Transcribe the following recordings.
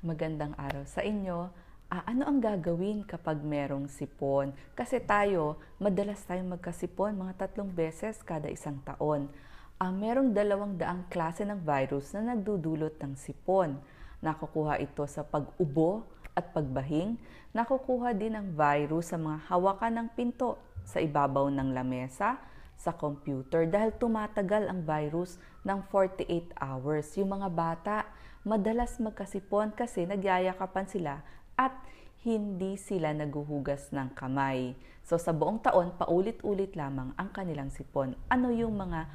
Magandang araw sa inyo. Ah, ano ang gagawin kapag merong sipon? Kasi tayo, madalas tayong magkasipon mga tatlong beses kada isang taon. Ah, merong dalawang daang klase ng virus na nagdudulot ng sipon. Nakukuha ito sa pag-ubo at pagbahing. Nakukuha din ang virus sa mga hawakan ng pinto, sa ibabaw ng lamesa, sa computer dahil tumatagal ang virus ng 48 hours. Yung mga bata, madalas magkasipon kasi nagyayakapan sila at hindi sila naguhugas ng kamay. So sa buong taon, paulit-ulit lamang ang kanilang sipon. Ano yung mga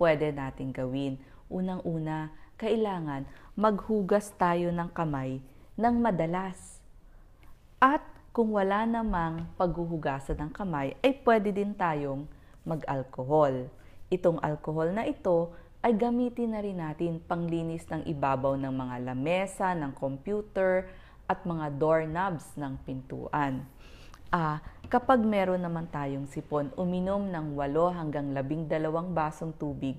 pwede nating gawin? Unang-una, kailangan maghugas tayo ng kamay ng madalas. At kung wala namang paghuhugasan ng kamay, ay pwede din tayong mag alcohol Itong alcohol na ito ay gamitin na rin natin panglinis ng ibabaw ng mga lamesa, ng computer, at mga doorknobs ng pintuan. Ah, kapag meron naman tayong sipon, uminom ng 8 hanggang 12 basong tubig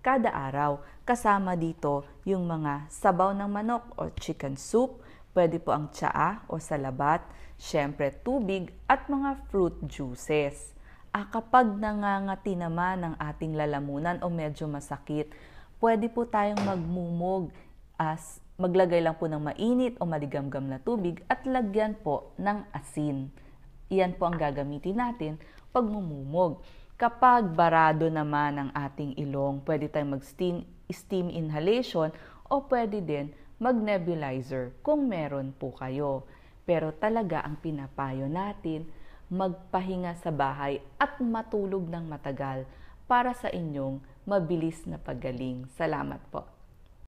kada araw. Kasama dito yung mga sabaw ng manok o chicken soup, pwede po ang tsaa o salabat, syempre tubig at mga fruit juices. Ah, kapag nangangati naman ang ating lalamunan o medyo masakit, pwede po tayong magmumog as maglagay lang po ng mainit o maligamgam na tubig at lagyan po ng asin. Iyan po ang gagamitin natin pag mumumog. Kapag barado naman ang ating ilong, pwede tayong mag-steam steam inhalation o pwede din mag-nebulizer kung meron po kayo. Pero talaga ang pinapayo natin magpahinga sa bahay at matulog ng matagal para sa inyong mabilis na paggaling. Salamat po.